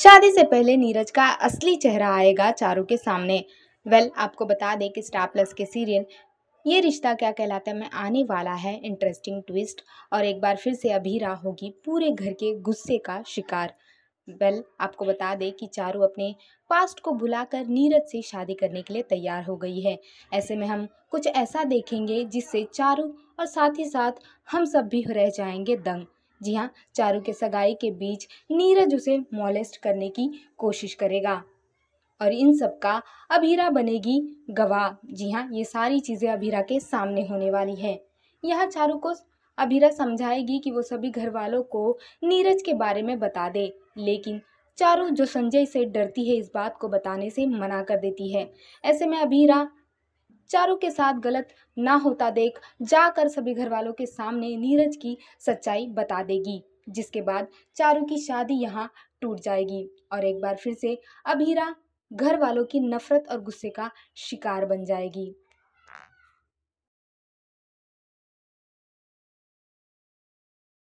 शादी से पहले नीरज का असली चेहरा आएगा चारों के सामने वेल well, आपको बता दें कि स्टार प्लस के सीरियल ये रिश्ता क्या कहलाता है मैं आने वाला है इंटरेस्टिंग ट्विस्ट और एक बार फिर से अभीरा होगी पूरे घर के गुस्से का शिकार वेल आपको बता दें कि चारू अपने पास्ट को भुलाकर नीरज से शादी करने के लिए तैयार हो गई है ऐसे में हम कुछ ऐसा देखेंगे जिससे चारू और साथ ही साथ हम सब भी रह जाएंगे दंग जी हाँ चारू के सगाई के बीच नीरज उसे मॉलेस्ट करने की कोशिश करेगा और इन सब का अभीरा बनेगी गवाह जी हाँ ये सारी चीज़ें अभीरा के सामने होने वाली है यहाँ चारू को अभीरा समझाएगी कि वो सभी घर वालों को नीरज के बारे में बता दे लेकिन चारू जो संजय से डरती है इस बात को बताने से मना कर देती है ऐसे में अभीरा चारों के साथ गलत ना होता देख जाकर सभी घर वालों के सामने नीरज की सच्चाई बता देगी जिसके बाद चारों की शादी यहाँ टूट जाएगी और एक बार फिर से अभीरा घर वालों की नफरत और गुस्से का शिकार बन जाएगी